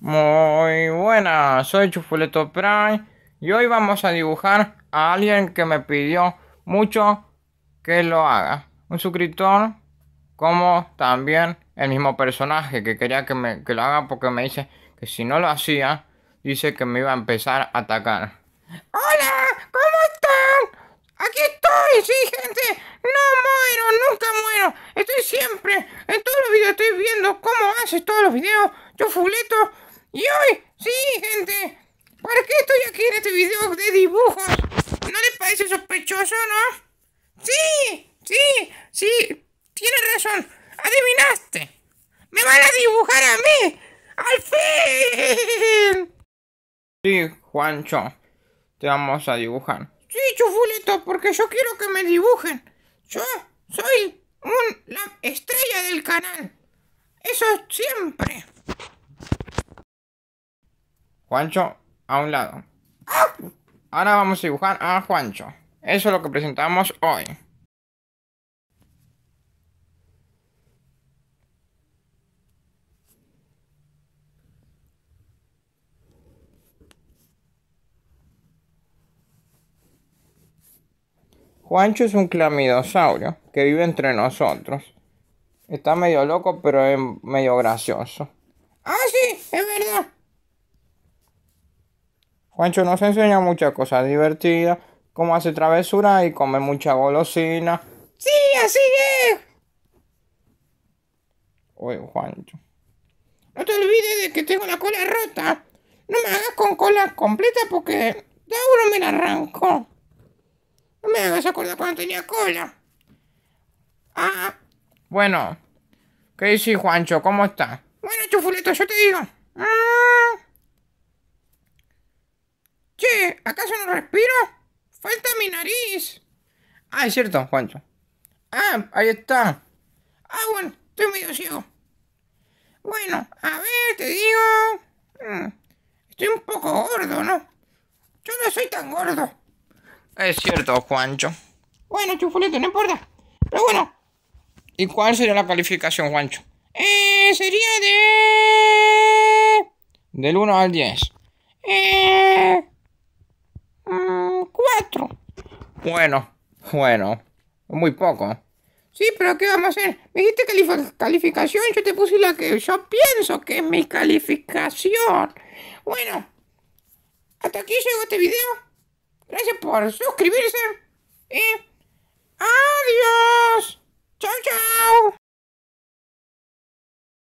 Muy buenas, soy Chufuleto Prime y hoy vamos a dibujar a alguien que me pidió mucho que lo haga. Un suscriptor como también el mismo personaje que quería que, me, lo haga porque me dice que si no lo hacía, dice que me iba a empezar a atacar. ¡Hola! ¿Cómo están? Aquí estoy, sí, gente. No muero, nunca muero. Estoy siempre, en todos los videos estoy viendo cómo haces todos los videos. Yo y hoy, sí, gente, ¿Por qué estoy aquí en este video de dibujos? ¿No les parece sospechoso, no? Sí, sí, sí, tienes razón, adivinaste. Me van a dibujar a mí, al fin. Sí, Juancho, te vamos a dibujar. Sí, chufuleto, porque yo quiero que me dibujen. Yo soy un, la estrella del canal. Eso siempre. Juancho a un lado. Ahora vamos a dibujar a Juancho. Eso es lo que presentamos hoy. Juancho es un clamidosaurio que vive entre nosotros. Está medio loco, pero es medio gracioso. Ah, sí, es verdad. Juancho nos enseña muchas cosas divertidas, como hace travesuras y come mucha golosina. ¡Sí, así es! Oye, Juancho. No te olvides de que tengo la cola rota. No me hagas con cola completa porque uno me la arrancó. No me hagas acordar cuando tenía cola. Ah. Bueno. ¿Qué dices, Juancho? ¿Cómo está? Bueno, chufuleto, yo te digo. Ah. ¿acaso no respiro? Falta mi nariz. Ah, es cierto, Juancho. Ah, ahí está. Ah, bueno, estoy medio ciego. Bueno, a ver, te digo... Mm, estoy un poco gordo, ¿no? Yo no soy tan gordo. Es cierto, Juancho. Bueno, chufulito, no importa. Pero bueno. ¿Y cuál sería la calificación, Juancho? Eh, sería de... Del 1 al 10. Eh... Bueno, bueno, muy poco. Sí, pero ¿qué vamos a hacer? Me dijiste calificación, yo te puse la que yo pienso que es mi calificación. Bueno, hasta aquí llegó este video. Gracias por suscribirse. Y... ¿eh?